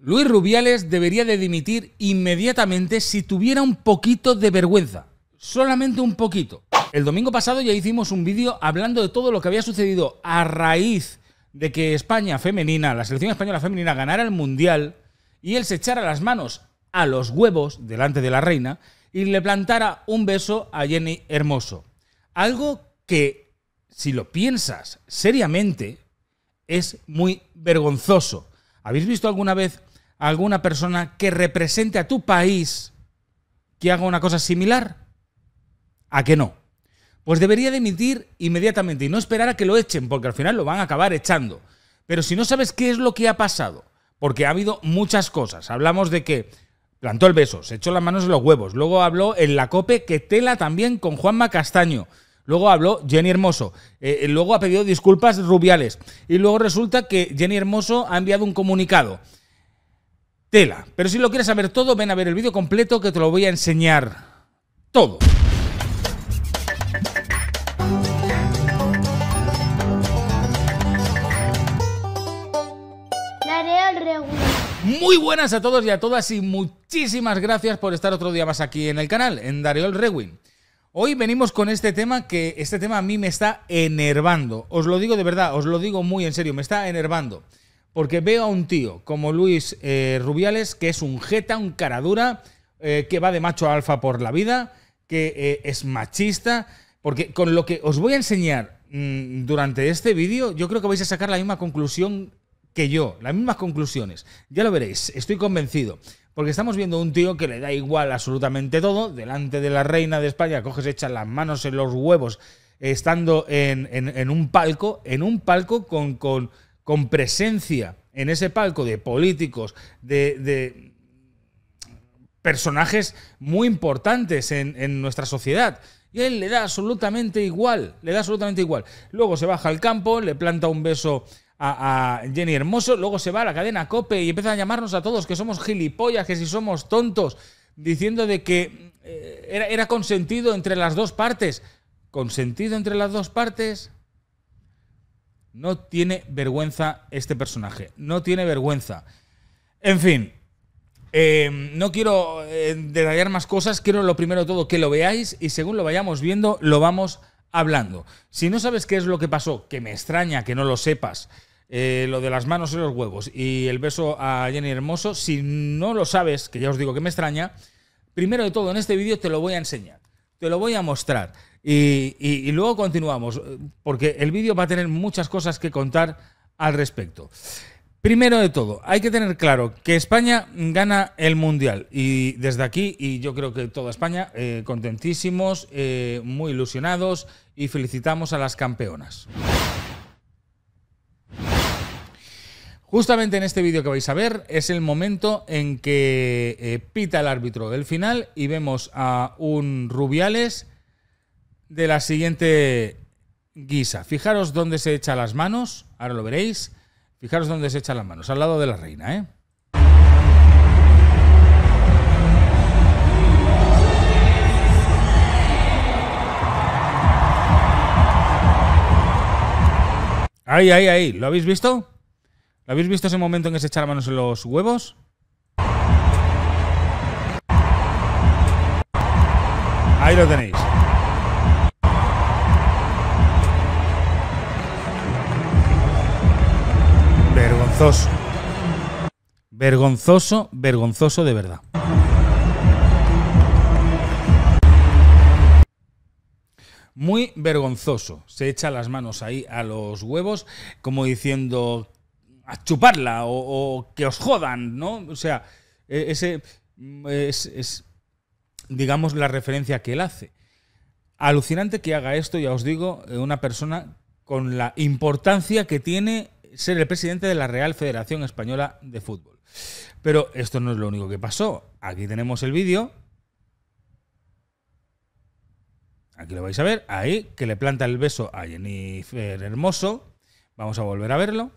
Luis Rubiales debería de dimitir inmediatamente si tuviera un poquito de vergüenza. Solamente un poquito. El domingo pasado ya hicimos un vídeo hablando de todo lo que había sucedido a raíz de que España femenina, la selección española femenina, ganara el Mundial y él se echara las manos a los huevos delante de la reina y le plantara un beso a Jenny Hermoso. Algo que, si lo piensas seriamente, es muy vergonzoso. ¿Habéis visto alguna vez alguna persona que represente a tu país que haga una cosa similar? ¿A qué no? Pues debería dimitir inmediatamente y no esperar a que lo echen, porque al final lo van a acabar echando. Pero si no sabes qué es lo que ha pasado, porque ha habido muchas cosas. Hablamos de que plantó el beso, se echó las manos en los huevos, luego habló en la COPE que tela también con Juanma Castaño. Luego habló Jenny Hermoso. Eh, eh, luego ha pedido disculpas rubiales. Y luego resulta que Jenny Hermoso ha enviado un comunicado Tela. Pero si lo quieres saber todo, ven a ver el vídeo completo que te lo voy a enseñar todo. Muy buenas a todos y a todas y muchísimas gracias por estar otro día más aquí en el canal, en Dareol Rewin. Hoy venimos con este tema que este tema a mí me está enervando. Os lo digo de verdad, os lo digo muy en serio, me está enervando. Porque veo a un tío como Luis eh, Rubiales, que es un jeta, un cara dura, eh, que va de macho alfa por la vida, que eh, es machista. Porque con lo que os voy a enseñar mm, durante este vídeo, yo creo que vais a sacar la misma conclusión que yo, las mismas conclusiones. Ya lo veréis, estoy convencido. Porque estamos viendo a un tío que le da igual absolutamente todo, delante de la reina de España, coges, echas las manos en los huevos, estando en, un palco, en un palco con, con con presencia en ese palco de políticos, de, personajes muy importantes en, nuestra sociedad. Y él le da absolutamente igual, le da absolutamente igual. Luego se baja al campo, le planta un beso a, Jenny Hermoso, luego se va a la cadena Cope y empieza a llamarnos a todos que somos gilipollas, que si somos tontos, diciendo de que eh, era consentido entre las dos partes. ¿Consentido entre las dos partes? No tiene vergüenza este personaje. No tiene vergüenza. En fin. Em, no quiero eh, detallar más cosas, quiero lo primero de todo que lo veáis y según lo vayamos viendo lo vamos hablando. Si no sabes qué es lo que pasó, que me extraña que no lo sepas, eh, lo de las manos y los huevos y el beso a Jenny Hermoso, si no lo sabes, que ya os digo que me extraña, primero de todo en este vídeo te lo voy a enseñar, te lo voy a mostrar. Y, luego continuamos, eh, porque el vídeo va a tener muchas cosas que contar al respecto. Primero de todo, hay que tener claro que España gana el Mundial. Y desde aquí, y yo creo que toda España, eh, contentísimos, eh, muy ilusionados y felicitamos a las campeonas. Justamente en este vídeo que vais a ver es el momento en que pita el árbitro del final y vemos a un Rubiales de la siguiente guisa. Fijaros dónde se echa las manos, ahora lo veréis. Fijaros dónde se echa las manos, al lado de la reina, ¿eh? Ahí, ahí, ahí. ¿Lo habéis visto? ¿Lo habéis visto ese momento en que se echa manos en los huevos? Ahí lo tenéis. Vergonzoso. Vergonzoso, vergonzoso de verdad. Muy vergonzoso. Se echa las manos ahí a los huevos, como diciendo a chuparla o, que os jodan, ¿no? O sea, e, ese mm, es, digamos, la referencia que él hace. Alucinante que haga esto, ya os digo, eh, una persona con la importancia que tiene ser el presidente de la Real Federación Española de Fútbol. Pero esto no es lo único que pasó. Aquí tenemos el vídeo. Aquí lo vais a ver. Ahí, que le planta el beso a Jennifer Hermoso. Vamos a volver a verlo.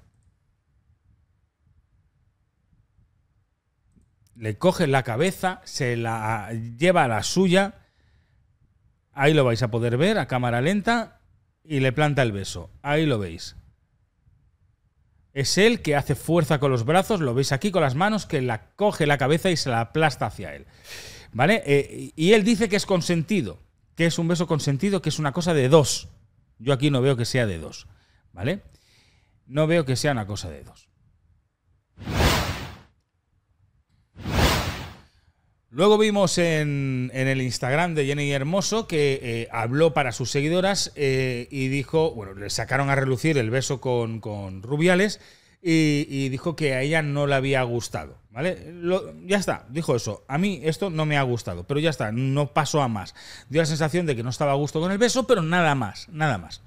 Le coge la cabeza, se la lleva a la suya. Ahí lo vais a poder ver a cámara lenta y le planta el beso. Ahí lo veis. Es él que hace fuerza con los brazos, lo veis aquí con las manos, que la coge la cabeza y se la aplasta hacia él. ¿Vale? Eh, y él dice que es consentido, que es un beso consentido, que es una cosa de dos. Yo aquí no veo que sea de dos. ¿Vale? No veo que sea una cosa de dos. Luego vimos en, el Instagram de Jenny Hermoso que eh, habló para sus seguidoras eh, y dijo, bueno, le sacaron a relucir el beso con, Rubiales y, dijo que a ella no le había gustado, ¿vale? ya está, dijo eso, a mí esto no me ha gustado, pero ya está, no pasó a más. Dio la sensación de que no estaba a gusto con el beso, pero nada más, nada más.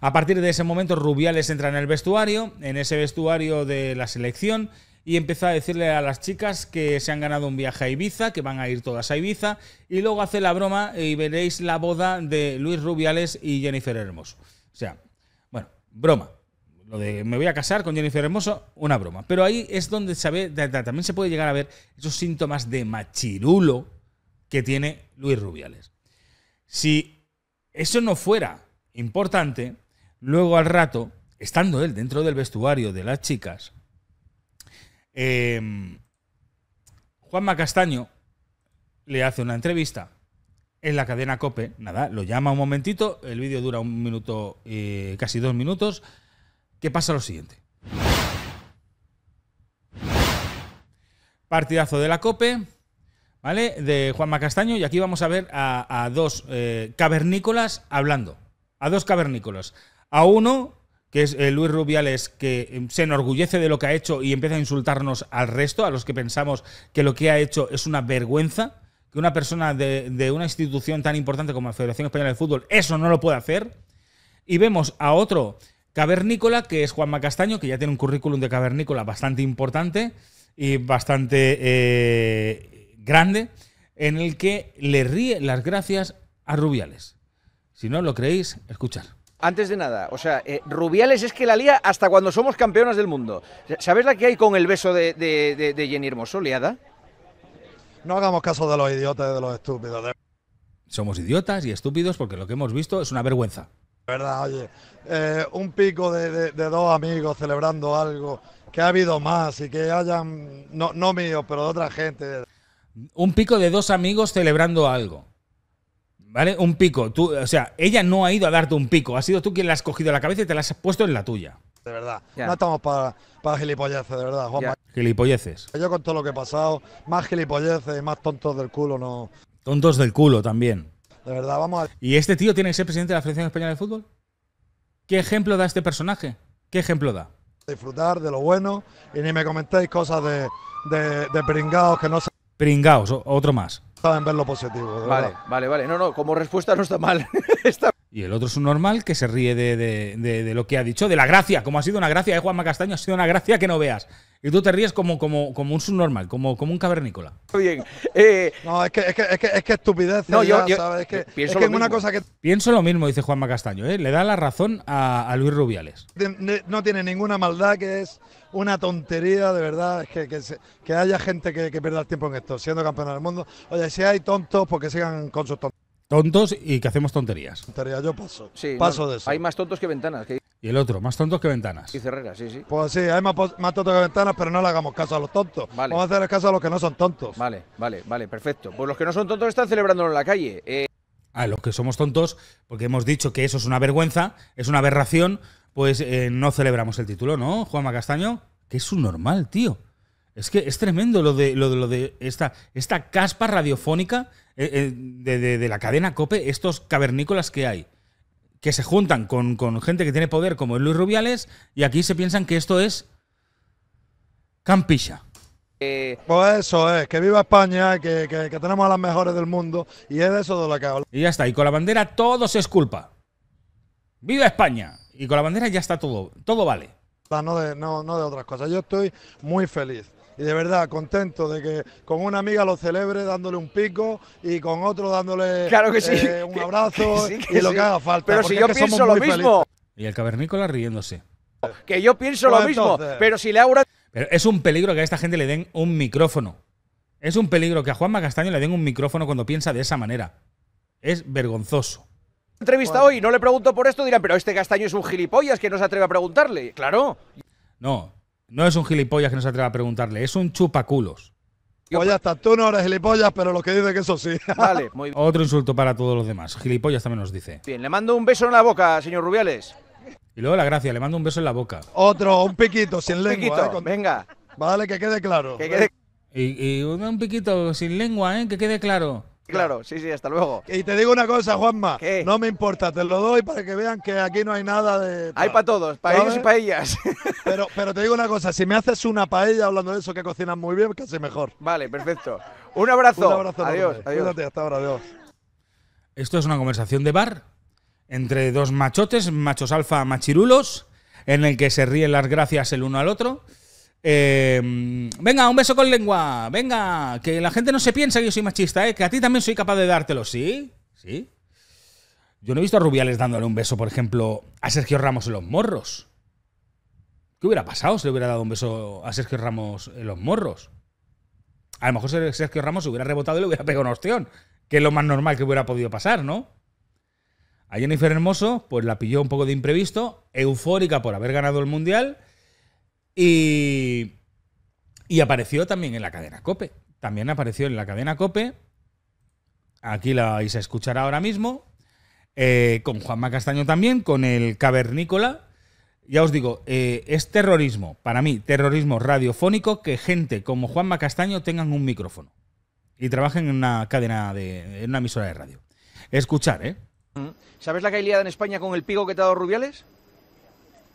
A partir de ese momento Rubiales entra en el vestuario, en ese vestuario de la selección, y empezó a decirle a las chicas que se han ganado un viaje a Ibiza, que van a ir todas a Ibiza, y luego hace la broma y veréis la boda de Luis Rubiales y Jennifer Hermoso. O sea, bueno, broma. Lo de me voy a casar con Jennifer Hermoso, una broma. Pero ahí es donde también se puede llegar a ver esos síntomas de machirulo que tiene Luis Rubiales. Si eso no fuera importante, luego al rato, estando él dentro del vestuario de las chicas, eh, Juanma Castaño le hace una entrevista en la cadena Cope. Nada, lo llama un momentito, el vídeo dura un minuto, eh, casi dos minutos. ¿Qué pasa lo siguiente? Partidazo de la Cope, ¿vale? De Juanma Castaño, y aquí vamos a ver a, dos eh, cavernícolas hablando. A dos cavernícolas. A uno que es eh, Luis Rubiales, que em, se enorgullece de lo que ha hecho y empieza a insultarnos al resto, a los que pensamos que lo que ha hecho es una vergüenza, que una persona de, una institución tan importante como la Federación Española de Fútbol eso no lo puede hacer. Y vemos a otro cavernícola, que es Juanma Castaño, que ya tiene un currículum de cavernícola bastante importante y bastante eh, grande, en el que le ríe las gracias a Rubiales. Si no lo creéis, escuchar. Antes de nada, o sea, eh, Rubiales es que la lía hasta cuando somos campeonas del mundo. ¿Sabes la que hay con el beso de, de, Jenny Hermoso, liada? No hagamos caso de los idiotas y de los estúpidos. Somos idiotas y estúpidos porque lo que hemos visto es una vergüenza. Verdad, oye, eh, un pico de, dos amigos celebrando algo, que ha habido más y que hayan, no, no míos, pero de otra gente. Un pico de dos amigos celebrando algo. ¿Vale? Un pico. o sea, ella no ha ido a darte un pico. Ha sido tú quien la has cogido la cabeza y te la has puesto en la tuya. De verdad. No estamos para, gilipolleces, de verdad, Juan Gilipolleces. Yo con todo lo que he pasado, más gilipolleces, más tontos del culo, no. Tontos del culo también. De verdad, vamos a. ¿Y este tío tiene que ser presidente de la Federación Española de Fútbol? ¿Qué ejemplo da este personaje? ¿Qué ejemplo da? Disfrutar de lo bueno y ni me comentéis cosas de, de, pringados que no se. Pringaos, otro más en ver lo positivo. vale, vale, vale. No, no, como respuesta no está mal. está y el otro es un normal que se ríe de, lo que ha dicho, de la gracia, como ha sido una gracia de eh, Juanma Castaño, ha sido una gracia que no veas. Y tú te ríes como, como, como un subnormal, como, como un cavernícola. Bien. Eh, no, es que es, que, estupidez. ¿sabes? que, pienso lo una mismo. cosa que. Pienso lo mismo, dice Juanma Castaño, ¿eh? le da la razón a, Luis Rubiales. No tiene ninguna maldad, que es una tontería, de verdad, es que, que, haya gente que, que pierda el tiempo en esto, siendo campeón del mundo. Oye, si hay tontos, porque pues sigan con sus tontos. Tontos y que hacemos tonterías. Tontería, yo paso. Sí, paso de eso. Hay más tontos que ventanas. Y el otro, más tontos que ventanas. Y Cerreras, sí, sí. Pues sí, hay más, tontos que ventanas, pero no le hagamos caso a los tontos. Vamos a hacer caso a los que no son tontos. Vale, vale, vale, perfecto. Pues los que no son tontos están celebrándolo en la calle. Eh. A los que somos tontos, porque hemos dicho que eso es una vergüenza, es una aberración, pues eh, no celebramos el título, ¿no, Juanma Castaño? Que es un normal, tío. Es que es tremendo lo de, lo de, lo de esta, esta caspa radiofónica eh, eh, de, la cadena COPE, estos cavernícolas que hay, que se juntan con, gente que tiene poder como Luis Rubiales, y aquí se piensan que esto es campilla. Eh, pues eso es, que viva España, que, tenemos a las mejores del mundo, y es de eso de lo que hablo. Y ya está, y con la bandera todo se culpa ¡Viva España! Y con la bandera ya está todo, todo vale. No de, no de otras cosas. Yo estoy muy feliz y de verdad contento de que con una amiga lo celebre dándole un pico y con otro dándole eh, un abrazo y lo que haga falta. Pero si yo pienso lo mismo. Y el cavernícola riéndose. Que yo pienso lo pues mismo, pero si le habla Pero es un peligro que a esta gente le den un micrófono. Es un peligro que a Juanma Castaño le den un micrófono cuando piensa de esa manera. Es vergonzoso entrevista hoy no le pregunto por esto, dirán, pero este Castaño es un gilipollas que no se atreve a preguntarle. Claro. No, no es un gilipollas que no se atreva a preguntarle, es un chupaculos. Oye, hasta tú no eres gilipollas, pero los que dicen que eso sí. Vale, muy bien. Otro insulto para todos los demás. Gilipollas también nos dice. Bien, le mando un beso en la boca, señor Rubiales. Y luego la gracia, le mando un beso en la boca. Otro, un piquito sin un lengua. Eh, venga. Vale, que quede claro. Y, y, un piquito sin lengua, ¿eh? Que quede claro. Claro, sí, sí, hasta luego. Y te digo una cosa, Juanma. No me importa, te lo doy para que vean que aquí no hay nada de. Hay para todos, para ellos y para ellas. Pero, pero te digo una cosa, si me haces una paella hablando de eso que cocinas muy bien, casi mejor. Vale, perfecto. Un abrazo. Un abrazo. Adiós, adiós. hasta ahora, adiós. Esto es una conversación de bar entre dos machotes, machos alfa, machirulos, en el que se ríen las gracias el uno al otro. Eh, venga, un beso con lengua. Venga, que la gente no se piensa que yo soy machista, ¿eh? que a ti también soy capaz de dártelo, ¿sí? ¿Sí? Yo no he visto a Rubiales dándole un beso, por ejemplo, a Sergio Ramos en los morros. ¿Qué hubiera pasado si le hubiera dado un beso a Sergio Ramos en los morros? A lo mejor Sergio Ramos se hubiera rebotado y le hubiera pegado una ostión, que es lo más normal que hubiera podido pasar, ¿no? A Jennifer Hermoso, pues la pilló un poco de imprevisto, eufórica por haber ganado el Mundial y, apareció también en la cadena Cope. También apareció en la cadena Cope. Aquí la vais a escuchar ahora mismo. Eh, con Juanma Castaño también, con el Cavernícola. Ya os digo, eh, es terrorismo, para mí, terrorismo radiofónico que gente como Juanma Castaño tengan un micrófono y trabajen en una cadena de. en una emisora de radio. Escuchar, ¿eh? Mm. ¿Sabes la que hay liada en España con el pico que te ha dado Rubiales?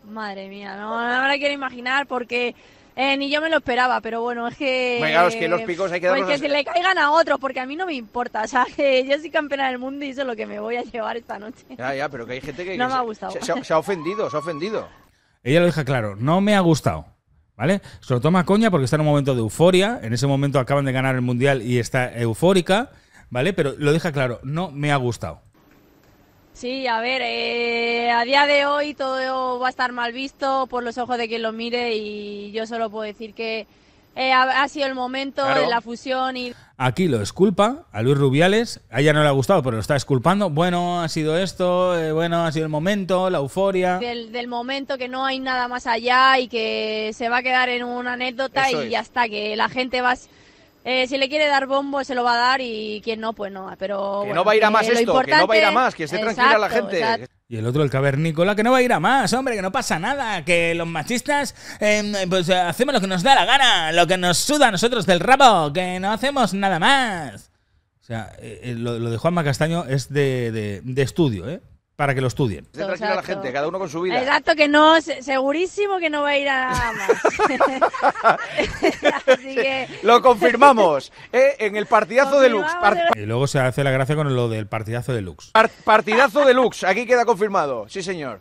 Madre mía, no, quiero imaginar porque eh, ni yo me lo esperaba, pero bueno, es que. Venga, que los picos hay que pues darlos. que le caigan a otros, porque a mí no me importa. O sea, que yo soy campeona del mundo y eso es lo que me voy a llevar esta noche. Ya, ya, pero que hay gente que. no me ha gustado. Se, se, ha ofendido, se ha ofendido. Ella lo deja claro, no me ha gustado. ¿Vale? Se lo toma coña porque está en un momento de euforia. En ese momento acaban de ganar el mundial y está eufórica. ¿Vale? Pero lo deja claro, no me ha gustado. Sí, a ver, eh, a día de hoy todo va a estar mal visto por los ojos de quien lo mire y yo solo puedo decir que eh, ha, sido el momento de la fusión y... Aquí lo esculpa a Luis Rubiales, a ella no le ha gustado, pero lo está esculpando. Bueno, ha sido esto, eh, bueno, ha sido el momento, la euforia. Del, momento que no hay nada más allá y que se va a quedar en una anécdota y ya está, que la gente va... a eh, si le quiere dar bombo, se lo va a dar y quien no, pues no. Pero, que no va a ir a eh, más esto, que no va a ir a más, que esté tranquila la gente. Y el otro, el cavernícola, que no va a ir a más, hombre, que no pasa nada, que los machistas, em, pues, eh, hacemos lo que nos da la gana, lo que nos suda a nosotros del rabo, que no hacemos nada más. O sea, lo, de Juanma Castaño es de, de estudio, ¿eh? para que lo estudien. Se tranquila la gente, cada uno con su vida. Exacto, que no, segurísimo que no va a ir a nada más. Lo confirmamos ¿eh? en el partidazo de Lux. Y luego se hace la gracia con lo del partidazo de Lux. partidazo de Lux, aquí queda confirmado, sí señor.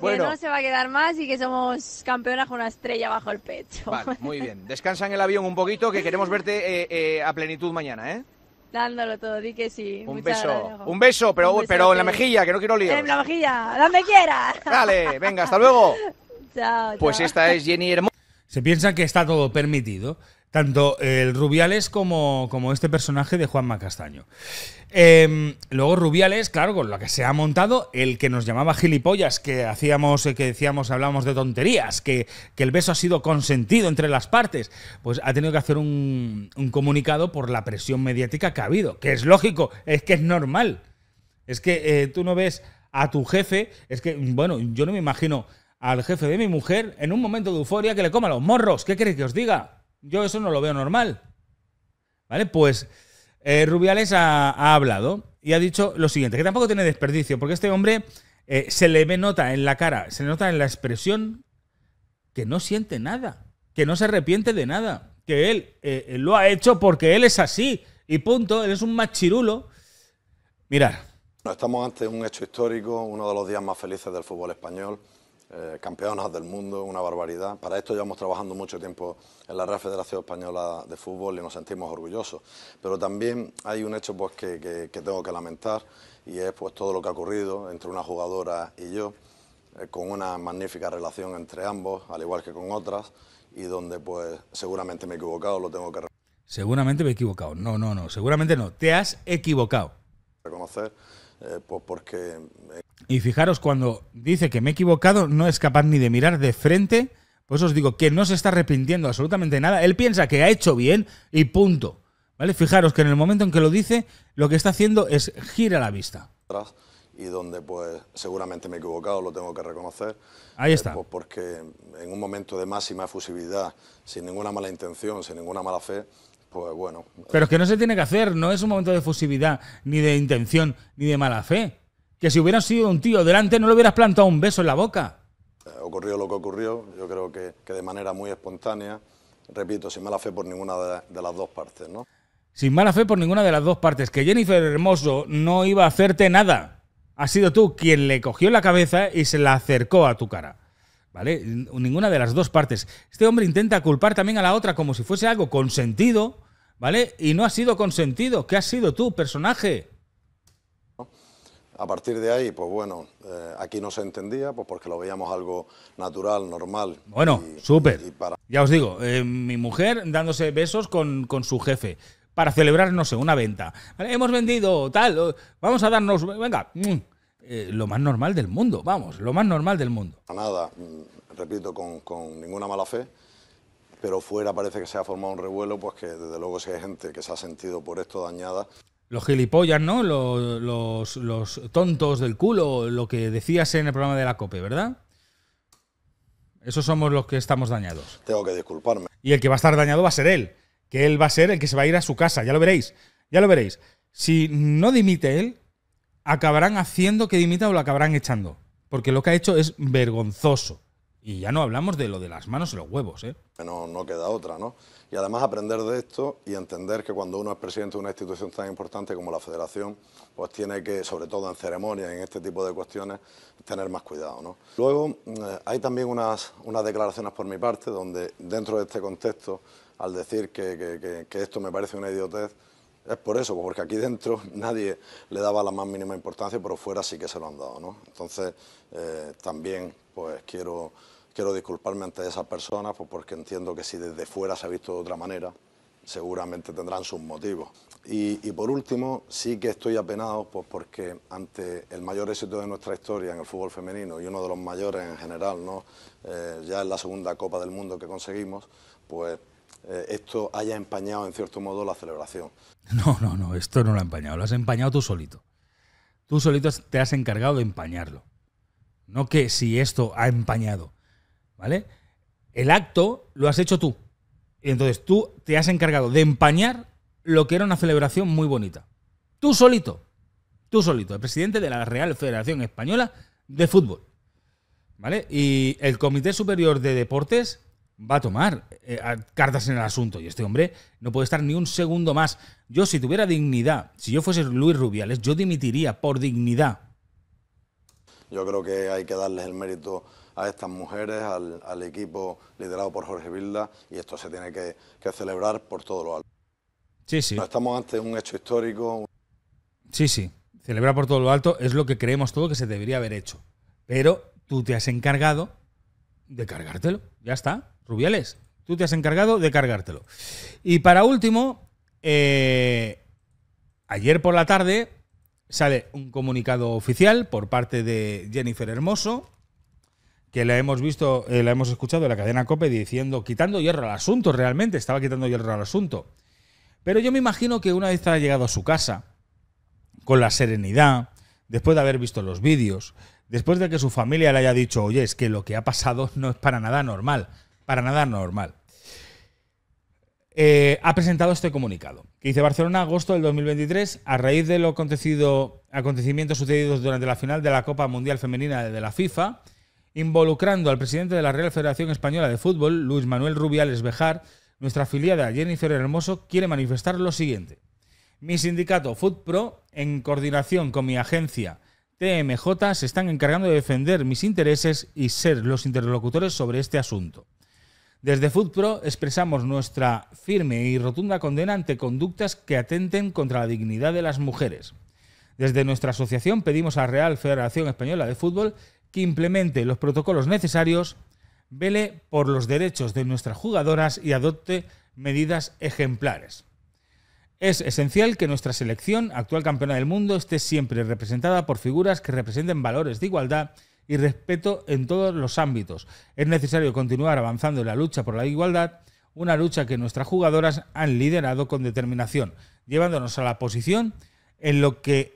Bueno. Que no se va a quedar más y que somos campeonas con una estrella bajo el pecho. Vale, muy bien. Descansa en el avión un poquito, que queremos verte eh, eh, a plenitud mañana, ¿eh? Dándolo todo, di que sí. Un beso. un beso, pero, pero en la mejilla, que no quiero líos. En la mejilla, donde quiera. Dale, venga, hasta luego. Pues esta es Jenny Hermosa Se piensa que está todo permitido, tanto el Rubiales como, como este personaje de Juanma Castaño. Em, luego Rubiales, claro, con lo que se ha montado, el que nos llamaba gilipollas, que hacíamos, eh, que decíamos, hablábamos de tonterías, que, que el beso ha sido consentido entre las partes, pues ha tenido que hacer un, comunicado por la presión mediática que ha habido, que es lógico, es que es normal. Es que eh, tú no ves a tu jefe, es que, bueno, yo no me imagino al jefe de mi mujer en un momento de euforia que le coma los morros, ¿qué queréis que os diga? Yo eso no lo veo normal. ¿Vale? Pues eh, Rubiales ha, hablado y ha dicho lo siguiente, que tampoco tiene desperdicio, porque este hombre eh, se le ve nota en la cara, se le nota en la expresión que no siente nada, que no se arrepiente de nada, que él, eh, lo ha hecho porque él es así y punto, él es un machirulo. Mirar. Estamos ante un hecho histórico, uno de los días más felices del fútbol español. Eh, campeonas del mundo, una barbaridad. Para esto llevamos trabajando mucho tiempo en la Real Federación Española de Fútbol y nos sentimos orgullosos. Pero también hay un hecho pues, que, tengo que lamentar y es pues, todo lo que ha ocurrido entre una jugadora y yo, eh, con una magnífica relación entre ambos, al igual que con otras, y donde pues seguramente me he equivocado, lo tengo que... Seguramente me he equivocado. No, no, no, seguramente no. Te has equivocado. Reconocer eh, y fijaros, cuando dice que me he equivocado, no es capaz ni de mirar de frente, pues os digo que no se está arrepintiendo absolutamente nada, él piensa que ha hecho bien y punto. ¿Vale? Fijaros que en el momento en que lo dice, lo que está haciendo es girar la vista. Y donde pues seguramente me he equivocado, lo tengo que reconocer. Ahí está. Eh, pues, porque en un momento de máxima efusividad, sin ninguna mala intención, sin ninguna mala fe, pues, bueno. Pero es que no se tiene que hacer, no es un momento de fusividad, ni de intención, ni de mala fe. Que si hubieras sido un tío delante no le hubieras plantado un beso en la boca. Eh, ocurrió lo que ocurrió, yo creo que, de manera muy espontánea, repito, sin mala fe por ninguna de, las dos partes, ¿no? Sin mala fe por ninguna de las dos partes, que Jennifer Hermoso no iba a hacerte nada. Ha sido tú quien le cogió la cabeza y se la acercó a tu cara. ¿Vale? Ninguna de las dos partes. Este hombre intenta culpar también a la otra como si fuese algo consentido ¿vale? Y no ha sido consentido. ¿Qué has sido tú, personaje? A partir de ahí, pues bueno, eh, aquí no se entendía, pues porque lo veíamos algo natural, normal. Bueno, súper. Ya os digo, eh, mi mujer dándose besos con, su jefe para celebrar, no sé, una venta. hemos vendido tal, vamos a darnos, venga, mm, eh, lo más normal del mundo, vamos, lo más normal del mundo. Nada, mm, repito, con ninguna mala fe pero fuera parece que se ha formado un revuelo, pues que desde luego si hay gente que se ha sentido por esto dañada. Los gilipollas, ¿no? Los, tontos del culo, lo que decías en el programa de la COPE, ¿verdad? Esos somos los que estamos dañados. Tengo que disculparme. Y el que va a estar dañado va a ser él, que él va a ser el que se va a ir a su casa, ya lo veréis, ya lo veréis. Si no dimite él, acabarán haciendo que dimita o lo acabarán echando, porque lo que ha hecho es vergonzoso. Y ya no hablamos de lo de las manos y los huevos, ¿eh? No, queda otra, ¿no? Y además aprender de esto y entender que cuando uno es presidente de una institución tan importante como la Federación, pues tiene que, sobre todo en ceremonias, en este tipo de cuestiones, tener más cuidado, ¿no? Luego, eh, hay también unas, unas declaraciones por mi parte donde, dentro de este contexto, al decir que, esto me parece una idiotez, es por eso, porque aquí dentro nadie le daba la más mínima importancia, pero fuera sí que se lo han dado, ¿no? Entonces, eh, también, pues quiero quiero disculparme ante esas personas pues porque entiendo que si desde fuera se ha visto de otra manera, seguramente tendrán sus motivos. Y, por último, sí que estoy apenado pues, porque ante el mayor éxito de nuestra historia en el fútbol femenino y uno de los mayores en general, ¿no? Eh, ya en la segunda Copa del Mundo que conseguimos, pues eh, esto haya empañado en cierto modo la celebración. No, no, no, esto no lo ha empañado, lo has empañado tú solito. Tú solito te has encargado de empañarlo. No que si esto ha empañado, ¿vale? El acto lo has hecho tú. Y entonces tú te has encargado de empañar lo que era una celebración muy bonita. Tú solito, tú solito, el presidente de la Real Federación Española de Fútbol. ¿Vale? Y el Comité Superior de Deportes va a tomar eh, cartas en el asunto. Y este hombre no puede estar ni un segundo más. Yo, si tuviera dignidad, si yo fuese Luis Rubiales, yo dimitiría por dignidad. Yo creo que hay que darles el mérito a estas mujeres, al, equipo liderado por Jorge Vilda, y esto se tiene que, celebrar por todo lo alto... Sí, sí. No, estamos ante un hecho histórico. Sí, sí. Celebrar por todo lo alto es lo que creemos todo que se debería haber hecho. Pero tú te has encargado de cargártelo. Ya está, Rubiales. Tú te has encargado de cargártelo. Y para último, eh, ayer por la tarde sale un comunicado oficial por parte de Jennifer Hermoso que la hemos visto, eh, la hemos escuchado en la cadena COPE diciendo, quitando hierro al asunto realmente, estaba quitando hierro al asunto. Pero yo me imagino que una vez ha llegado a su casa, con la serenidad, después de haber visto los vídeos, después de que su familia le haya dicho, oye, es que lo que ha pasado no es para nada normal, para nada normal. Eh, ha presentado este comunicado, que dice Barcelona, agosto del 2023, a raíz de los acontecimientos sucedidos durante la final de la Copa Mundial Femenina de la FIFA, involucrando al presidente de la Real Federación Española de Fútbol, Luis Manuel Rubiales Bejar, nuestra afiliada Jennifer Hermoso quiere manifestar lo siguiente. Mi sindicato FUTPRO, en coordinación con mi agencia TMJ, se están encargando de defender mis intereses y ser los interlocutores sobre este asunto. Desde FUTPRO expresamos nuestra firme y rotunda condena ante conductas que atenten contra la dignidad de las mujeres. Desde nuestra asociación pedimos a la Real Federación Española de Fútbol que implemente los protocolos necesarios, vele por los derechos de nuestras jugadoras y adopte medidas ejemplares. Es esencial que nuestra selección, actual campeona del mundo, esté siempre representada por figuras que representen valores de igualdad y respeto en todos los ámbitos. Es necesario continuar avanzando en la lucha por la igualdad, una lucha que nuestras jugadoras han liderado con determinación, llevándonos a la posición en,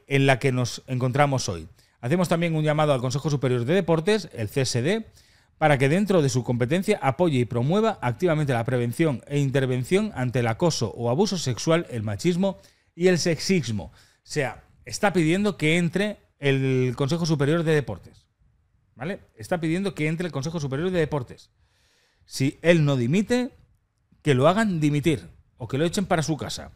en la que nos encontramos hoy. Hacemos también un llamado al Consejo Superior de Deportes, el CSD, para que dentro de su competencia apoye y promueva activamente la prevención e intervención ante el acoso o abuso sexual, el machismo y el sexismo. O sea, está pidiendo que entre el Consejo Superior de Deportes. ¿Vale? Está pidiendo que entre el Consejo Superior de Deportes. Si él no dimite, que lo hagan dimitir o que lo echen para su casa.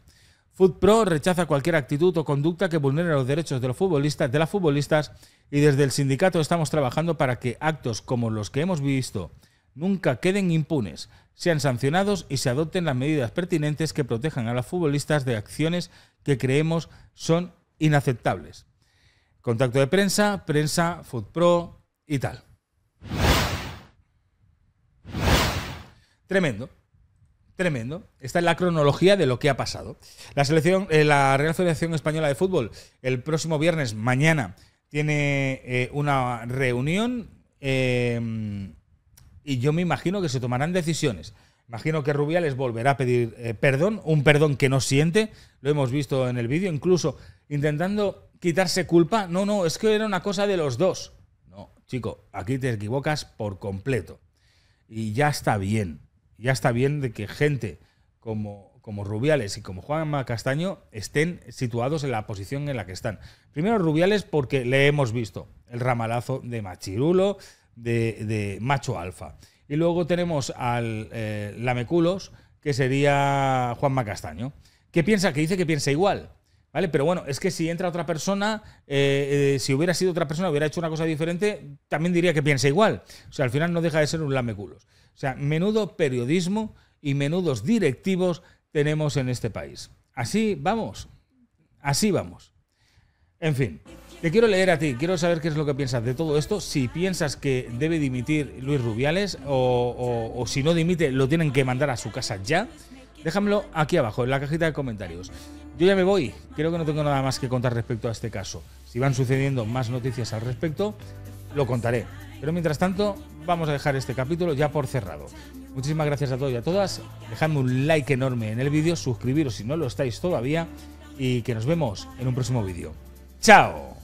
FUTPRO rechaza cualquier actitud o conducta que vulnere los derechos de los futbolistas, de las futbolistas y desde el sindicato estamos trabajando para que actos como los que hemos visto nunca queden impunes, sean sancionados y se adopten las medidas pertinentes que protejan a las futbolistas de acciones que creemos son inaceptables. Contacto de prensa, prensa, FUTPRO y tal. Tremendo. Tremendo. Esta es la cronología de lo que ha pasado. La selección, eh, la Real Federación Española de Fútbol, el próximo viernes, mañana, tiene eh, una reunión eh, y yo me imagino que se tomarán decisiones. Imagino que Rubiales volverá a pedir perdón, un perdón que no siente, lo hemos visto en el vídeo, incluso intentando quitarse culpa. No, no, es que era una cosa de los dos. No, chico, aquí te equivocas por completo. Y ya está bien ya está bien de que gente como, como Rubiales y como Juanma Castaño estén situados en la posición en la que están. Primero Rubiales porque le hemos visto el ramalazo de Machirulo, de, Macho Alfa. Y luego tenemos al eh, Lameculos, que sería Juanma Castaño, qué piensa, que dice que piensa igual. ¿Vale? Pero bueno, es que si entra otra persona, eh, eh, si hubiera sido otra persona, hubiera hecho una cosa diferente, también diría que piensa igual. O sea, al final no deja de ser un lameculos. O sea, menudo periodismo y menudos directivos tenemos en este país. Así vamos. Así vamos. En fin, te quiero leer a ti, quiero saber qué es lo que piensas de todo esto, si piensas que debe dimitir Luis Rubiales o si no dimite lo tienen que mandar a su casa ya. Déjamelo aquí abajo, en la cajita de comentarios. Yo ya me voy, creo que no tengo nada más que contar respecto a este caso. Si van sucediendo más noticias al respecto, lo contaré. Pero mientras tanto, vamos a dejar este capítulo ya por cerrado. Muchísimas gracias a todos y a todas. Dejadme un like enorme en el vídeo, suscribiros si no lo estáis todavía y que nos vemos en un próximo vídeo. ¡Chao!